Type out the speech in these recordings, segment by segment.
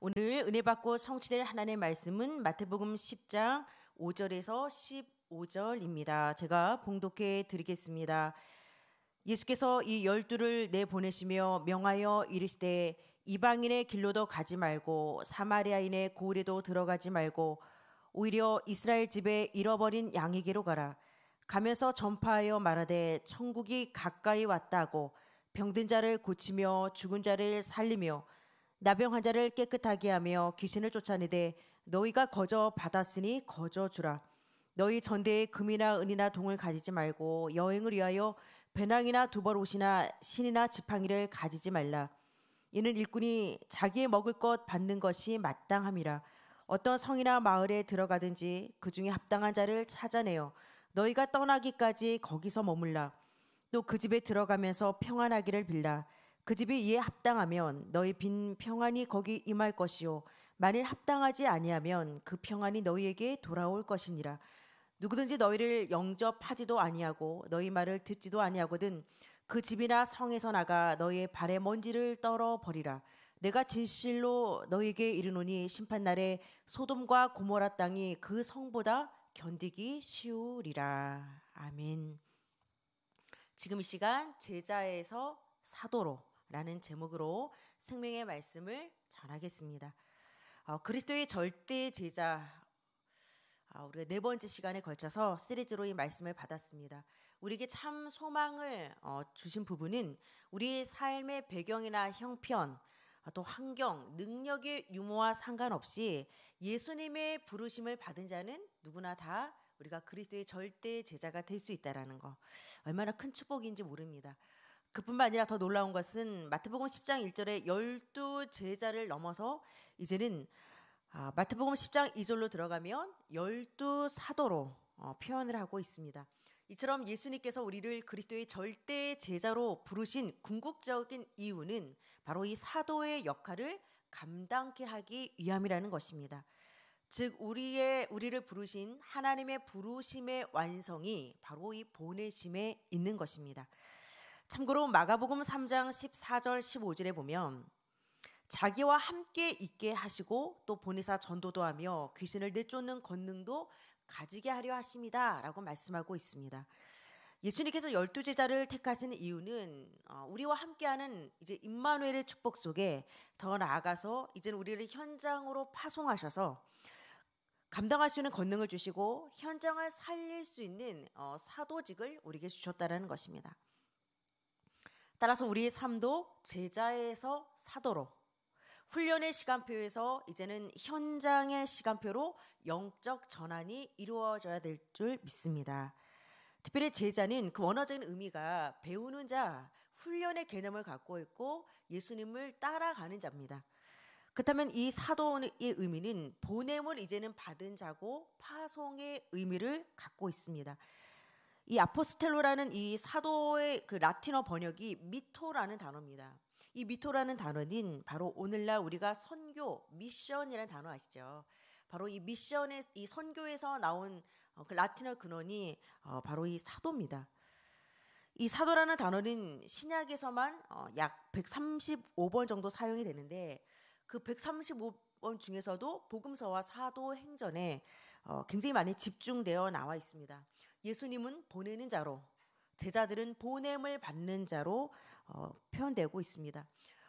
오늘 은혜 받고 성취될 하나님의 말씀은 마태복음 10장 5절에서 15절입니다. 제가 봉독해 드리겠습니다. 예수께서 이 열두를 내보내시며 명하여 이르시되 이방인의 길로도 가지 말고 사마리아인의 고을에도 들어가지 말고 오히려 이스라엘 집에 잃어버린 양에게로 가라. 가면서 전파하여 말하되 천국이 가까이 왔다고 병든 자를 고치며 죽은 자를 살리며 나병 환자를 깨끗하게 하며 귀신을 쫓아내되 너희가 거저 받았으니 거저 주라. 너희 전대에 금이나 은이나 동을 가지지 말고 여행을 위하여 배낭이나 두벌 옷이나 신이나 지팡이를 가지지 말라. 이는 일꾼이 자기의 먹을 것 받는 것이 마땅함이라. 어떤 성이나 마을에 들어가든지 그 중에 합당한 자를 찾아내어 너희가 떠나기까지 거기서 머물라. 또 그 집에 들어가면서 평안하기를 빌라. 그 집이 이에 합당하면 너희 빈 평안이 거기 임할 것이요 만일 합당하지 아니하면 그 평안이 너희에게 돌아올 것이니라 누구든지 너희를 영접하지도 아니하고 너희 말을 듣지도 아니하거든 그 집이나 성에서 나가 너희의 발에 먼지를 떨어 버리라 내가 진실로 너희에게 이르노니 심판 날에 소돔과 고모라 땅이 그 성보다 견디기 쉬우리라 아멘 지금 이 시간 제자에서 사도로 라는 제목으로 생명의 말씀을 전하겠습니다. 어, 그리스도의 절대 제자 아, 우리가 네 번째 시간에 걸쳐서 시리즈로 이 말씀을 받았습니다. 우리에게 참 소망을 어, 주신 부분은 우리 삶의 배경이나 형편 아, 또 환경, 능력의 유무와 상관없이 예수님의 부르심을 받은 자는 누구나 다 우리가 그리스도의 절대 제자가 될 수 있다라는 거 얼마나 큰 축복인지 모릅니다. 그뿐만 아니라 더 놀라운 것은 마태복음 10장 1절에 열두 제자를 넘어서 이제는 아, 마태복음 10장 2절로 들어가면 열두 사도로 어, 표현을 하고 있습니다. 이처럼 예수님께서 우리를 그리스도의 절대 제자로 부르신 궁극적인 이유는 바로 이 사도의 역할을 감당케 하기 위함이라는 것입니다. 즉 우리의 우리를 부르신 하나님의 부르심의 완성이 바로 이 보내심에 있는 것입니다. 참고로 마가복음 3장 14절 15절에 보면 자기와 함께 있게 하시고 또 보내사 전도도 하며 귀신을 내쫓는 권능도 가지게 하려 하십니다라고 말씀하고 있습니다. 예수님께서 열두 제자를 택하신 이유는 어, 우리와 함께하는 이제 임마누엘의 축복 속에 더 나아가서 이제는 우리를 현장으로 파송하셔서 감당할 수 있는 권능을 주시고 현장을 살릴 수 있는 어, 사도직을 우리에게 주셨다라는 것입니다. 따라서 우리의 삶도 제자에서 사도로 훈련의 시간표에서 이제는 현장의 시간표로 영적 전환이 이루어져야 될 줄 믿습니다. 특별히 제자는 그 원어적인 의미가 배우는 자, 훈련의 개념을 갖고 있고 예수님을 따라가는 자입니다. 그렇다면 이 사도의 의미는 보냄을 이제는 받은 자고 파송의 의미를 갖고 있습니다. 이 아포스텔로라는 이 사도의 그 라틴어 번역이 미토라는 단어입니다. 이 미토라는 단어는 바로 오늘날 우리가 선교 미션이라는 단어 아시죠? 바로 이 미션의 이 선교에서 나온 어, 그 라틴어 근원이 어, 바로 이 사도입니다. 이 사도라는 단어는 신약에서만 어, 약 135번 정도 사용이 되는데 그 135번 중에서도 복음서와 사도 행전에 굉장히 많이 집중되어 나와 있습니다. 예수님은 보내는 자로 제자들은 보냄을 받는 자로 어, 표현되고 있습니다.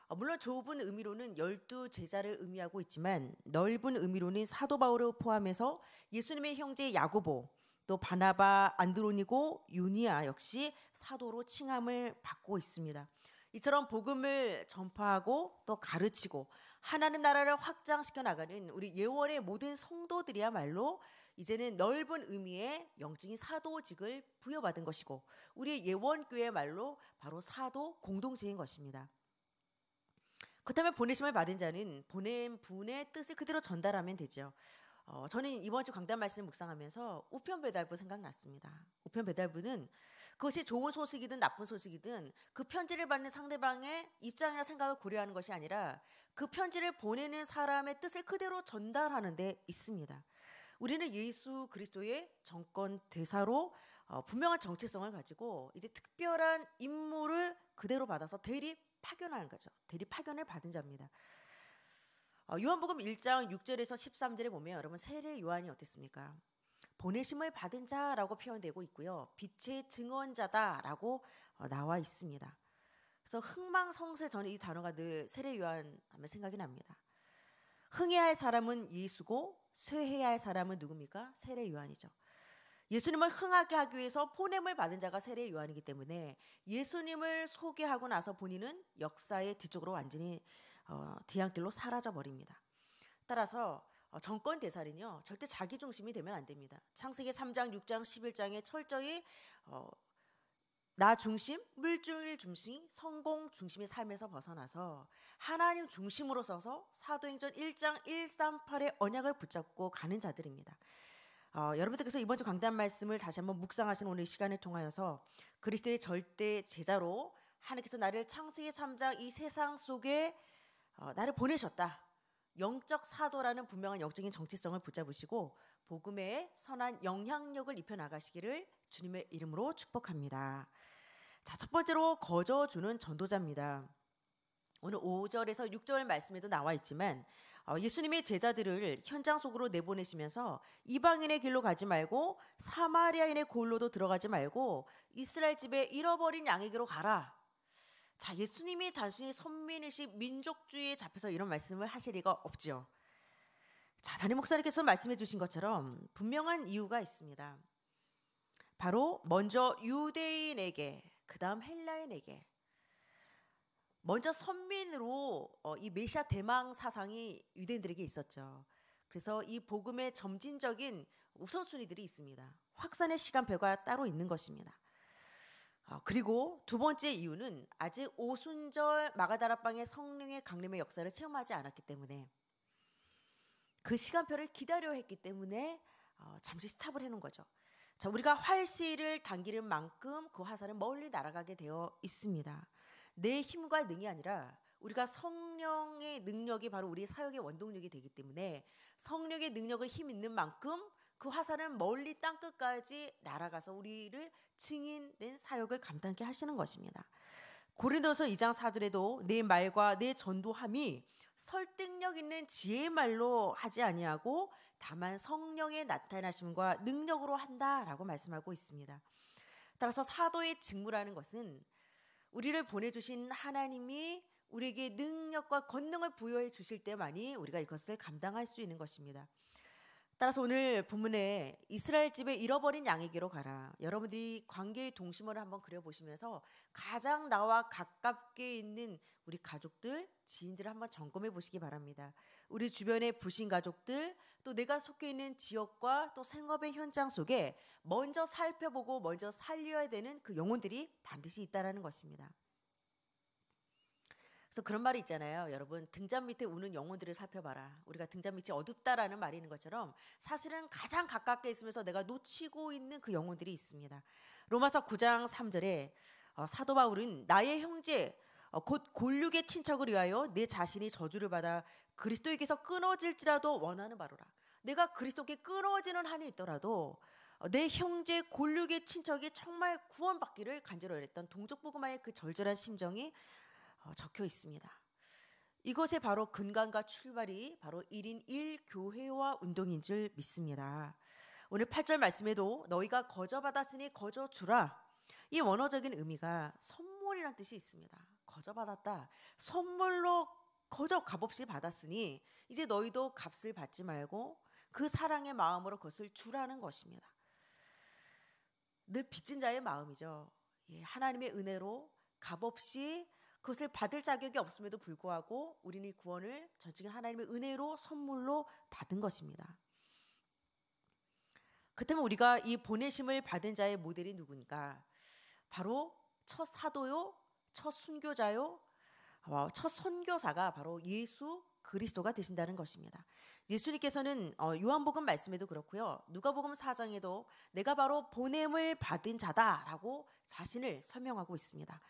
어, 물론 좁은 의미로는 열두 제자를 의미하고 있지만 넓은 의미로는 사도 바울을 포함해서 예수님의 형제 야고보 또 바나바 안드로니고 유니아 역시 사도로 칭함을 받고 있습니다. 이처럼 복음을 전파하고 또 가르치고 하나님 나라를 확장시켜 나가는 우리 예원의 모든 성도들이야말로 이제는 넓은 의미의 영증인 사도직을 부여받은 것이고 우리 예원교회 말로 바로 사도 공동체인 것입니다. 그렇다면 보내심을 받은 자는 보낸 분의 뜻을 그대로 전달하면 되죠. 어, 저는 이번 주 강단 말씀 묵상하면서 우편 배달부 생각났습니다. 우편 배달부는 그것이 좋은 소식이든 나쁜 소식이든 그 편지를 받는 상대방의 입장이나 생각을 고려하는 것이 아니라 그 편지를 보내는 사람의 뜻을 그대로 전달하는 데 있습니다. 우리는 예수 그리스도의 정권 대사로 어, 분명한 정체성을 가지고 이제 특별한 임무를 그대로 받아서 대립 파견하는 거죠. 대립 파견을 받은 자입니다. 어, 요한복음 1장 6절에서 13절에 보면 여러분 세례 요한이 어땠습니까? 보내심을 받은 자라고 표현되고 있고요. 빛의 증언자다라고 어, 나와 있습니다. 그래서 흥망성쇠 저는 이 단어가 늘 세례 요한 하면 생각이 납니다. 흥해야 할 사람은 예수고 쇠해야 할 사람은 누굽니까? 세례 요한이죠. 예수님을 흥하게 하기 위해서 포냄을 받은 자가 세례 요한이기 때문에 예수님을 소개하고 나서 본인은 역사의 뒤쪽으로 완전히 어, 뒤안길로 사라져 버립니다. 따라서 어, 정권 대살은요 절대 자기 중심이 되면 안 됩니다. 창세기 3장, 6장, 11장에 철저히 어, 나 중심, 물질 중심, 성공 중심의 삶에서 벗어나서 하나님 중심으로 서서 사도행전 1장 138의 언약을 붙잡고 가는 자들입니다. 어, 여러분들께서 이번 주 강단 말씀을 다시 한번 묵상하신 오늘 시간을 통하여서 그리스도의 절대 제자로 하나님께서 나를 창세기 3장 이 세상 속에 어, 나를 보내셨다. 영적 사도라는 분명한 영적인 정체성을 붙잡으시고 복음에 선한 영향력을 입혀 나가시기를 주님의 이름으로 축복합니다. 자, 첫 번째로 거저 주는 전도자입니다. 오늘 5절에서 6절 말씀에도 나와 있지만 어, 예수님의 제자들을 현장 속으로 내보내시면서 이방인의 길로 가지 말고 사마리아인의 골로도 들어가지 말고 이스라엘 집에 잃어버린 양에게로 가라. 자, 예수님이 단순히 선민의식, 민족주의에 잡혀서 이런 말씀을 하실 리가 없지요. 자, 담임 목사님께서 말씀해 주신 것처럼 분명한 이유가 있습니다. 바로 먼저 유대인에게, 그다음 헬라인에게 먼저 선민으로 어, 이 메시아 대망 사상이 유대인들에게 있었죠. 그래서 이 복음의 점진적인 우선순위들이 있습니다. 확산의 시간표가 따로 있는 것입니다. 아, 그리고 두 번째 이유는 아직 오순절 마가다라방의 성령의 강림의 역사를 체험하지 않았기 때문에 그 시간표를 기다려 했기 때문에 어, 잠시 스탑을 해놓은 거죠. 자, 우리가 활시를 당기는 만큼 그 화살은 멀리 날아가게 되어 있습니다. 내 힘과 능이 아니라 우리가 성령의 능력이 바로 우리 사역의 원동력이 되기 때문에 성령의 능력을 힘 있는 만큼 그 화살은 멀리 땅 끝까지 날아가서 우리를 증인된 사역을 감당케 하시는 것입니다. 고린도서 2장 4절에도 내 말과 내 전도함이 설득력 있는 지혜의 말로 하지 아니하고 다만 성령의 나타나심과 능력으로 한다라고 말씀하고 있습니다. 따라서 사도의 직무라는 것은 우리를 보내주신 하나님이 우리에게 능력과 권능을 부여해 주실 때만이 우리가 이것을 감당할 수 있는 것입니다. 따라서 오늘 본문에 이스라엘 집에 잃어버린 양에게로 가라. 여러분들이 관계의 동심어를 한번 그려보시면서 가장 나와 가깝게 있는 우리 가족들, 지인들을 한번 점검해 보시기 바랍니다. 우리 주변의 부신 가족들, 또 내가 속해 있는 지역과 또 생업의 현장 속에 먼저 살펴보고 먼저 살려야 되는 그 영혼들이 반드시 있다라는 것입니다. 그래서 그런 말이 있잖아요. 여러분, 등잔 밑에 우는 영혼들을 살펴봐라. 우리가 등잔 밑이 어둡다라는 말이 있는 것처럼 사실은 가장 가깝게 있으면서 내가 놓치고 있는 그 영혼들이 있습니다. 로마서 9장 3절에 어, 사도 바울은 나의 형제 어, 곧곤육의 친척을 위하여 내 자신이 저주를 받아 그리스도에게서 끊어질지라도 원하는 바로라. 내가 그리스도께 끊어지는 한이 있더라도 어, 내 형제 골육의 친척이 정말 구원받기를 간절히 원 했던 동족보그마의 그 절절한 심정이 어, 적혀 있습니다. 이것의 바로 근간과 출발이 바로 1인 1교회와 운동인 줄 믿습니다. 오늘 8절 말씀에도 너희가 거저 받았으니 거저 주라. 이 원어적인 의미가 선물이란 뜻이 있습니다. 거저 받았다. 선물로 거저 값없이 받았으니 이제 너희도 값을 받지 말고 그 사랑의 마음으로 그것을 주라는 것입니다. 늘 빚진 자의 마음이죠. 예, 하나님의 은혜로 값없이 그것을 받을 자격이 없음에도 불구하고 우리는 이 구원을 전적인 하나님의 은혜로 선물로 받은 것입니다. 그렇다면 우리가 이 보내심을 받은 자의 모델이 누구니까 바로 첫 사도요, 첫 순교자요, 첫 선교사가 바로 예수 그리스도가 되신다는 것입니다. 예수님께서는 어, 요한복음 말씀에도 그렇고요. 누가복음 4장에도 내가 바로 보냄을 받은 자다라고 자신을 설명하고 있습니다.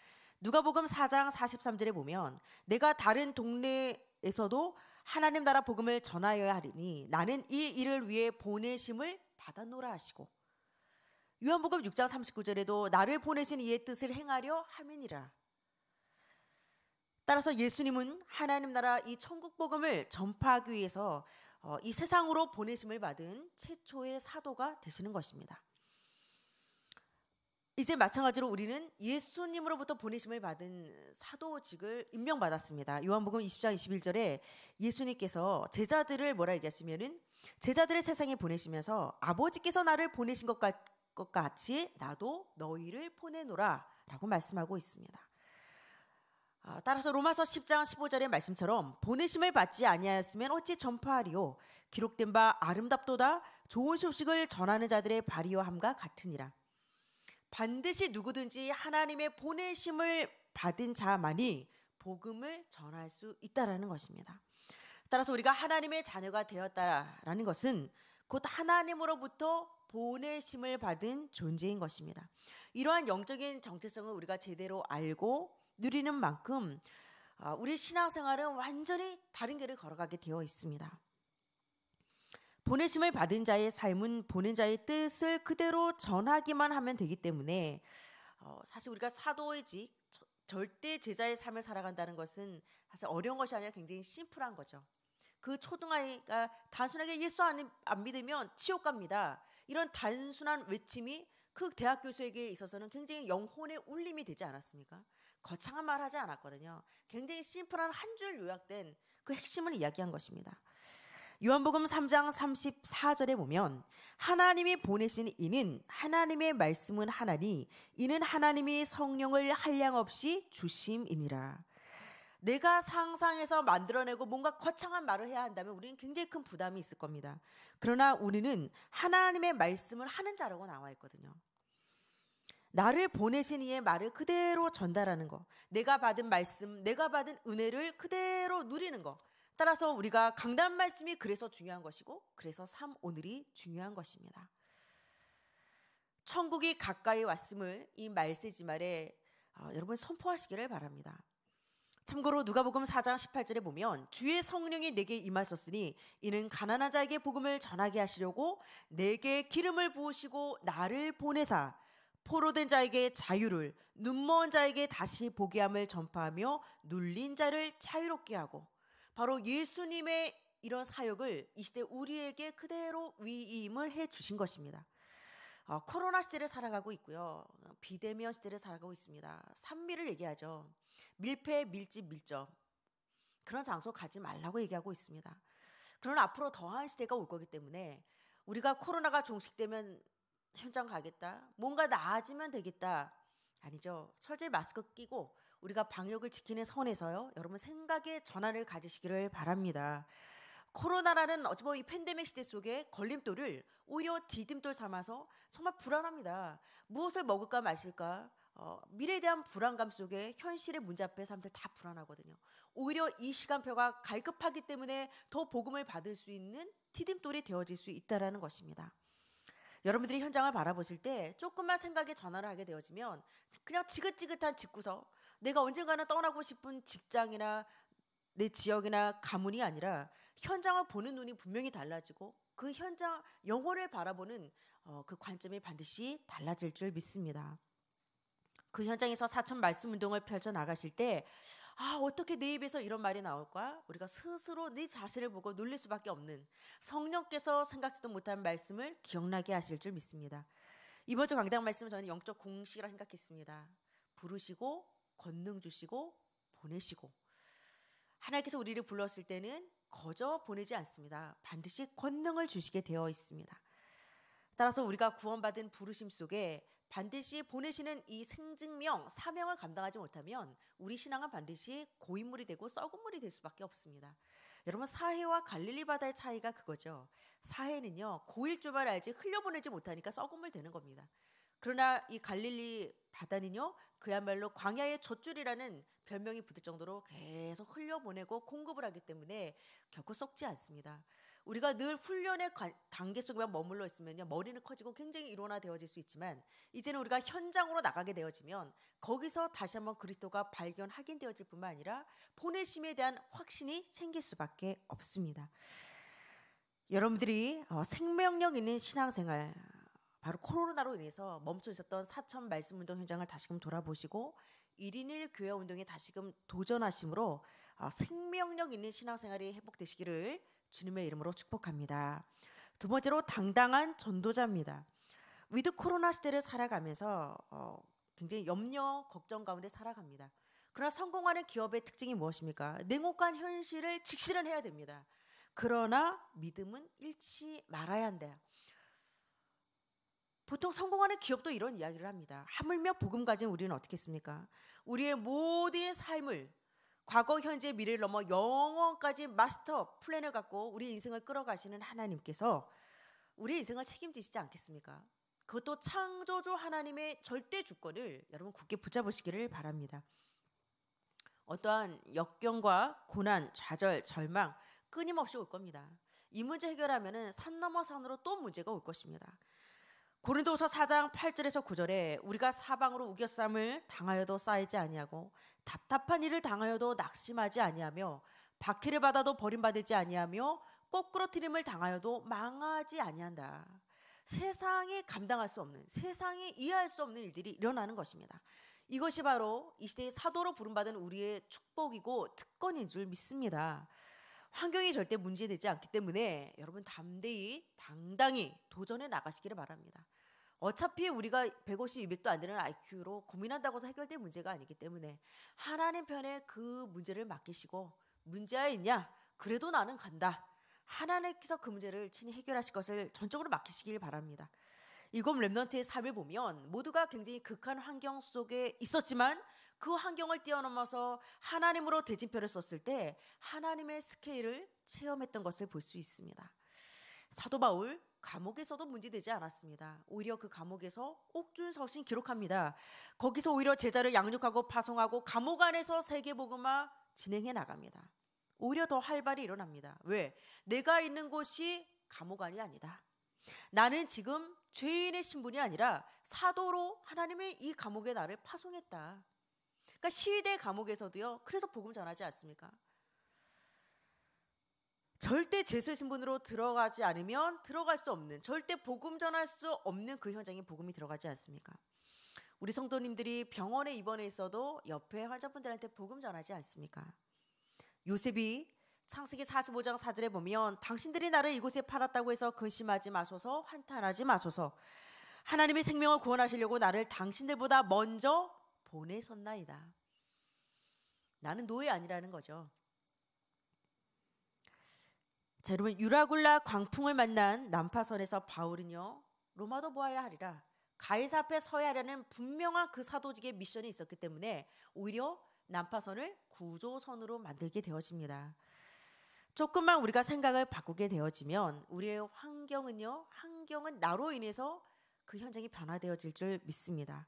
누가복음 4장 43절에 보면 내가 다른 동네에서도 하나님 나라 복음을 전하여야 하리니 나는 이 일을 위해 보내심을 받아노라 하시고 요한복음 6장 39절에도 나를 보내신 이의 뜻을 행하려 함이니라. 따라서 예수님은 하나님 나라 이 천국 복음을 전파하기 위해서 어, 이 세상으로 보내심을 받은 최초의 사도가 되시는 것입니다. 이제 마찬가지로 우리는 예수님으로부터 보내심을 받은 사도직을 임명받았습니다. 요한복음 20장 21절에 예수님께서 제자들을 뭐라 얘기하시면은 제자들을 세상에 보내시면서 아버지께서 나를 보내신 것 같이 나도 너희를 보내노라라고 말씀하고 있습니다. 아, 따라서 로마서 10장 15절의 말씀처럼 보내심을 받지 아니하였으면 어찌 전파하리요 기록된 바 아름답도다 좋은 소식을 전하는 자들의 발이요함과 같으니라 반드시 누구든지 하나님의 보내심을 받은 자만이 복음을 전할 수 있다라는 것입니다. 따라서 우리가 하나님의 자녀가 되었다라는 것은 곧 하나님으로부터 보내심을 받은 존재인 것입니다. 이러한 영적인 정체성을 우리가 제대로 알고 누리는 만큼 아, 우리 신앙생활은 완전히 다른 길을 걸어가게 되어 있습니다. 보내심을 받은 자의 삶은 보낸 자의 뜻을 그대로 전하기만 하면 되기 때문에 어, 사실 우리가 사도의 직 절대 제자의 삶을 살아간다는 것은 사실 어려운 것이 아니라 굉장히 심플한 거죠. 그 초등아이가 단순하게 예수 안, 안 믿으면 치욕 갑니다. 이런 단순한 외침이 그 대학 교수에게 있어서는 굉장히 영혼의 울림이 되지 않았습니까? 거창한 말 하지 않았거든요. 굉장히 심플한 한 줄 요약된 그 핵심을 이야기한 것입니다. 요한복음 3장 34절에 보면 하나님이 보내신 이는 하나님의 말씀은 하나니 이는 하나님이 성령을 한량 없이 주심이니라. 내가 상상해서 만들어내고 뭔가 거창한 말을 해야 한다면 우리는 굉장히 큰 부담이 있을 겁니다. 그러나 우리는 하나님의 말씀을 하는 자라고 나와 있거든요. 나를 보내신 이의 말을 그대로 전달하는 거. 내가 받은 말씀, 내가 받은 은혜를 그대로 누리는 거. 따라서 우리가 강단 말씀이 그래서 중요한 것이고 그래서 삶 오늘이 중요한 것입니다. 천국이 가까이 왔음을 이 말세지 말에 어, 여러분 선포하시기를 바랍니다. 참고로 누가복음 4장 18절에 보면 주의 성령이 내게 임하셨으니 이는 가난한 자에게 복음을 전하게 하시려고 내게 기름을 부으시고 나를 보내사 포로된 자에게 자유를 눈먼 자에게 다시 보게 함을 전파하며 눌린 자를 자유롭게 하고 바로 예수님의 이런 사역을 이 시대 우리에게 그대로 위임을 해 주신 것입니다. 어, 코로나 시대를 살아가고 있고요. 비대면 시대를 살아가고 있습니다. 산미를 얘기하죠. 밀폐, 밀집, 밀접. 그런 장소 가지 말라고 얘기하고 있습니다. 그러나 앞으로 더한 시대가 올 거기 때문에 우리가 코로나가 종식되면 현장 가겠다. 뭔가 나아지면 되겠다. 아니죠. 철저 마스크 끼고 우리가 방역을 지키는 선에서요. 여러분 생각의 전환을 가지시기를 바랍니다. 코로나라는 어찌 보면 이 팬데믹 시대 속에 걸림돌을 오히려 디딤돌 삼아서 정말 불안합니다. 무엇을 먹을까 마실까? 어, 미래에 대한 불안감 속에 현실의 문제 앞에 사람들 다 불안하거든요. 오히려 이 시간표가 갈급하기 때문에 더 복음을 받을 수 있는 디딤돌이 되어질 수 있다라는 것입니다. 여러분들이 현장을 바라보실 때 조금만 생각의 전환을 하게 되어지면 그냥 지긋지긋한 집구석 내가 언젠가는 떠나고 싶은 직장이나 내 지역이나 가문이 아니라 현장을 보는 눈이 분명히 달라지고 그 현장 영혼을 바라보는 어, 그 관점이 반드시 달라질 줄 믿습니다. 그 현장에서 사천 말씀 운동을 펼쳐 나가실 때, 아, 어떻게 내 입에서 이런 말이 나올까? 우리가 스스로 내 네 자신을 보고 놀릴 수밖에 없는 성령께서 생각지도 못한 말씀을 기억나게 하실 줄 믿습니다. 이번 주 강당 말씀은 저는 영적 공식이라 생각했습니다. 부르시고 권능 주시고 보내시고 하나님께서 우리를 불렀을 때는 거저 보내지 않습니다. 반드시 권능을 주시게 되어 있습니다. 따라서 우리가 구원받은 부르심 속에 반드시 보내시는 이 생증명, 사명을 감당하지 못하면 우리 신앙은 반드시 고인물이 되고 썩은 물이 될 수밖에 없습니다. 여러분 사해와 갈릴리 바다의 차이가 그거죠. 사해는요 고일조발 알지 흘려보내지 못하니까 썩은 물 되는 겁니다. 그러나 이 갈릴리 바다는요 그야말로 광야의 젖줄이라는 별명이 붙을 정도로 계속 흘려보내고 공급을 하기 때문에 결코 썩지 않습니다. 우리가 늘 훈련의 단계 속에만 머물러 있으면요 머리는 커지고 굉장히 일원화되어질 수 있지만 이제는 우리가 현장으로 나가게 되어지면 거기서 다시 한번 그리스도가 발견 확인되어질 뿐만 아니라 보내심에 대한 확신이 생길 수밖에 없습니다. 여러분들이 어, 생명력 있는 신앙생활 바로 코로나로 인해서 멈춰 있었던 사천 말씀 운동 현장을 다시금 돌아보시고 1인 1 교회 운동에 다시금 도전하심으로 아, 생명력 있는 신앙생활이 회복되시기를 주님의 이름으로 축복합니다. 두 번째로 당당한 전도자입니다. 위드 코로나 시대를 살아가면서 어, 굉장히 염려 걱정 가운데 살아갑니다. 그러나 성공하는 기업의 특징이 무엇입니까? 냉혹한 현실을 직시를 해야 됩니다. 그러나 믿음은 잃지 말아야 한다. 보통 성공하는 기업도 이런 이야기를 합니다. 하물며 복음 가진 우리는 어떻게 습니까 우리의 모든 삶을 과거, 현재, 미래를 넘어 영원까지 마스터 플랜을 갖고 우리 인생을 끌어가시는 하나님께서 우리 인생을 책임지시지 않겠습니까? 그것도 창조주 하나님의 절대 주권을 여러분 굳게 붙잡으시기를 바랍니다. 어떠한 역경과 고난, 좌절, 절망 끊임없이 올 겁니다. 이 문제 해결하면산 넘어 산으로 또 문제가 올 것입니다. 고린도서 4장 8절에서 9절에 우리가 사방으로 우겨쌈을 당하여도 쌓이지 아니하고 답답한 일을 당하여도 낙심하지 아니하며 박해를 받아도 버림받지 아니하며 꼬꾸러트림을 당하여도 망하지 아니한다. 세상이 감당할 수 없는 세상이 이해할 수 없는 일들이 일어나는 것입니다. 이것이 바로 이 시대의 사도로 부름받은 우리의 축복이고 특권인 줄 믿습니다. 환경이 절대 문제되지 않기 때문에 여러분 담대히 당당히 도전해 나가시기를 바랍니다. 어차피 우리가 1 5 2 0도안 되는 IQ로 고민한다고 해서 해결될 문제가 아니기 때문에 하나님 편에 그 문제를 맡기시고 문제야 아 있냐? 그래도 나는 간다. 하나님께서 그 문제를 친히 해결하실 것을 전적으로 맡기시길 바랍니다. 일곱 랩넌트의 삶을 보면 모두가 굉장히 극한 환경 속에 있었지만 그 환경을 뛰어넘어서 하나님으로 대진표를 썼을 때 하나님의 스케일을 체험했던 것을 볼 수 있습니다. 사도 바울 감옥에서도 문제되지 않았습니다. 오히려 그 감옥에서 옥준서신 기록합니다. 거기서 오히려 제자를 양육하고 파송하고 감옥 안에서 세계복음화 진행해 나갑니다. 오히려 더 활발히 일어납니다. 왜? 내가 있는 곳이 감옥 안이 아니다. 나는 지금 죄인의 신분이 아니라 사도로 하나님의 이 감옥에 나를 파송했다. 그러니까 시대 위 감옥에서도요. 그래서 복음 전하지 않습니까? 절대 죄수의 신분으로 들어가지 않으면 들어갈 수 없는 절대 복음 전할 수 없는 그 현장에 복음이 들어가지 않습니까? 우리 성도님들이 병원에 입원해 있어도 옆에 환자분들한테 복음 전하지 않습니까? 요셉이 창세기 45장 4절에 보면 당신들이 나를 이곳에 팔았다고 해서 근심하지 마소서 환탄하지 마소서 하나님의 생명을 구원하시려고 나를 당신들보다 먼저 보내선나이다. 나는 노예 아니라는 거죠. 자, 여러분 유라굴라 광풍을 만난 난파선에서 바울은요 로마도 보아야 하리라 가이사 앞에 서야 하려는 분명한 그 사도직의 미션이 있었기 때문에 오히려 난파선을 구조선으로 만들게 되어집니다. 조금만 우리가 생각을 바꾸게 되어지면 우리의 환경은요 환경은 나로 인해서 그 현장이 변화되어질 줄 믿습니다.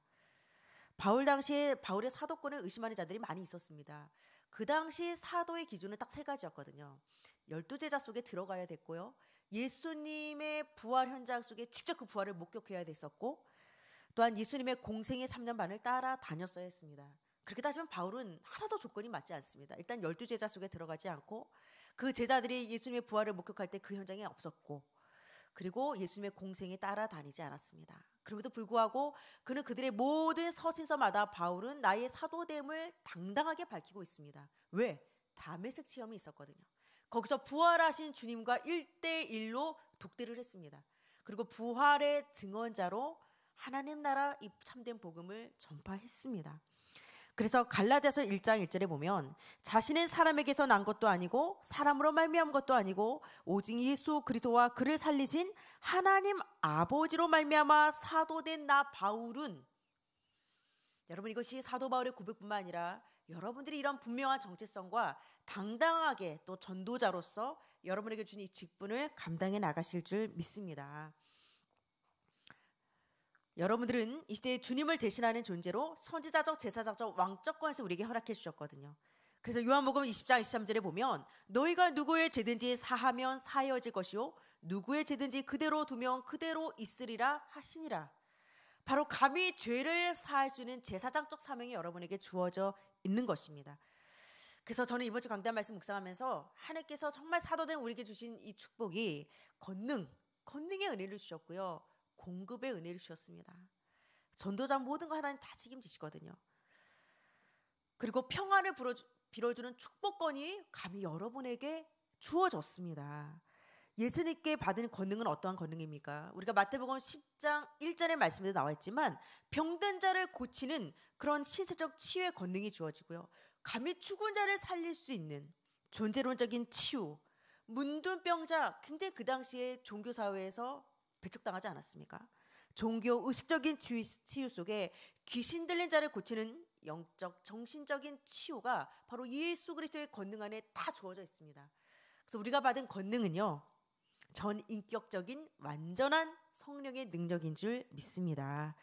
바울 당시 바울의 사도권을 의심하는 자들이 많이 있었습니다. 그 당시 사도의 기준은 딱 세 가지였거든요. 열두 제자 속에 들어가야 됐고요. 예수님의 부활 현장 속에 직접 그 부활을 목격해야 됐었고 또한 예수님의 공생의 3년 반을 따라 다녔어야 했습니다. 그렇게 따지면 바울은 하나도 조건이 맞지 않습니다. 일단 열두 제자 속에 들어가지 않고 그 제자들이 예수님의 부활을 목격할 때 그 현장에 없었고 그리고 예수님의 공생에 따라다니지 않았습니다. 그럼에도 불구하고 그는 그들의 모든 서신서마다 바울은 나의 사도됨을 당당하게 밝히고 있습니다. 왜? 담에색 체험이 있었거든요. 거기서 부활하신 주님과 1대1로 독대를 했습니다. 그리고 부활의 증언자로 하나님 나라 이 참된 복음을 전파했습니다. 그래서 갈라디아서 1장 1절에 보면 자신은 사람에게서 난 것도 아니고 사람으로 말미암 것도 아니고 오직 예수 그리스도와 그를 살리신 하나님 아버지로 말미암아 사도된 나 바울은 여러분 이것이 사도 바울의 고백뿐만 아니라 여러분들이 이런 분명한 정체성과 당당하게 또 전도자로서 여러분에게 주신 이 직분을 감당해 나가실 줄 믿습니다. 여러분들은 이시대의 주님을 대신하는 존재로 선지자적 제사자적 왕적권에서 우리에게 허락해 주셨거든요. 그래서 요한복음 20장 23절에 보면 너희가 누구의 죄든지 사하면 사여질 것이요 누구의 죄든지 그대로 두면 그대로 있으리라 하시니라. 바로 감히 죄를 사할 수 있는 제사장적 사명이 여러분에게 주어져 있는 것입니다. 그래서 저는 이번 주 강단 말씀 묵상하면서 하나님께서 정말 사도된 우리에게 주신 이 축복이 권능, 권능의 은혜를 주셨고요. 공급의 은혜를 주셨습니다. 전도자 모든 거 하나님 다 책임지시거든요. 그리고 평안을 빌어주는 축복권이 감히 여러분에게 주어졌습니다. 예수님께 받은 권능은 어떠한 권능입니까? 우리가 마태복음 10장 1절의 말씀에도 나와 있지만 병든 자를 고치는 그런 신체적 치유의 권능이 주어지고요. 감히 죽은 자를 살릴 수 있는 존재론적인 치유, 문둔병자 굉장히 그 당시에 종교 사회에서 배척당하지 않았습니까? 종교 의식적인 치유 속에 귀신 들린 자를 고치는 영적 정신적인 치유가 바로 예수 그리스도의 권능 안에 다 주어져 있습니다. 그래서 우리가 받은 권능은요. 전 인격적인 완전한 성령의 능력인 줄 믿습니다.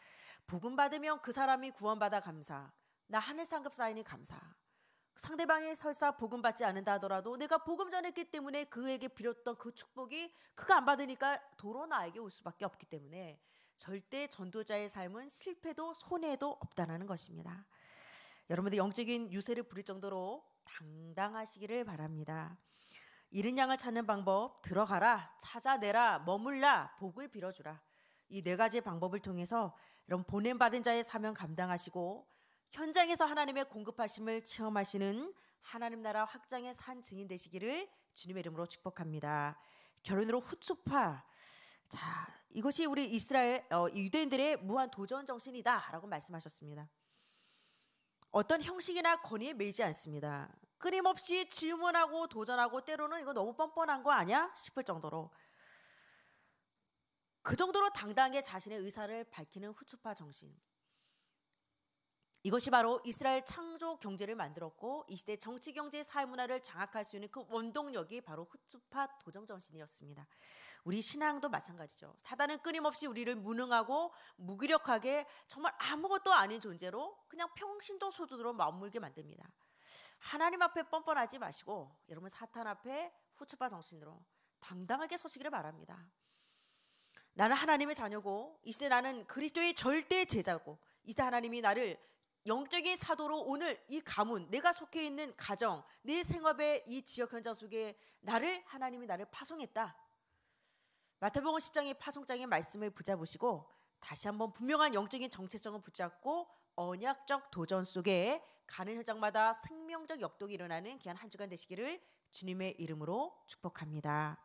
복음 받으면 그 사람이 구원받아 감사. 나 하늘 상급 사인이 감사. 상대방이 설사 복음 받지 않는다 하더라도 내가 복음 전했기 때문에 그에게 빌었던 그 축복이 그가 안 받으니까 도로 나에게 올 수밖에 없기 때문에 절대 전도자의 삶은 실패도 손해도 없다라는 것입니다. 여러분들 영적인 유세를 부릴 정도로 당당하시기를 바랍니다. 이른 양을 찾는 방법 들어가라 찾아내라 머물라 복을 빌어주라 이 네 가지 방법을 통해서 여러분 보냄 받은 자의 사명 감당하시고 현장에서 하나님의 공급하심을 체험하시는 하나님 나라 확장의 산 증인 되시기를 주님의 이름으로 축복합니다. 결혼으로 후추파. 자, 이것이 우리 이스라엘 어, 유대인들의 무한 도전 정신이다라고 말씀하셨습니다. 어떤 형식이나 권위에 매지 않습니다. 끊임없이 질문하고 도전하고 때로는 이거 너무 뻔뻔한 거 아니야? 싶을 정도로 그 정도로 당당하게 자신의 의사를 밝히는 후추파 정신. 이것이 바로 이스라엘 창조 경제를 만들었고 이 시대 정치 경제 사회 문화를 장악할 수 있는 그 원동력이 바로 후츠파 도정 정신이었습니다. 우리 신앙도 마찬가지죠. 사단은 끊임없이 우리를 무능하고 무기력하게 정말 아무것도 아닌 존재로 그냥 평신도 소준으로 맞물게 만듭니다. 하나님 앞에 뻔뻔하지 마시고 여러분 사탄 앞에 후추파 정신으로 당당하게 서시기를 바랍니다. 나는 하나님의 자녀고 이제 나는 그리스도의 절대 제자고 이제 하나님이 나를 영적인 사도로 오늘 이 가문, 내가 속해 있는 가정, 내 생업의 이 지역 현장 속에 나를 하나님이 나를 파송했다. 마태복음 10장의 파송장의 말씀을 붙잡으시고 다시 한번 분명한 영적인 정체성을 붙잡고 언약적 도전 속에 가는 현장마다 생명적 역동이 일어나는 귀한 한 주간 되시기를 주님의 이름으로 축복합니다.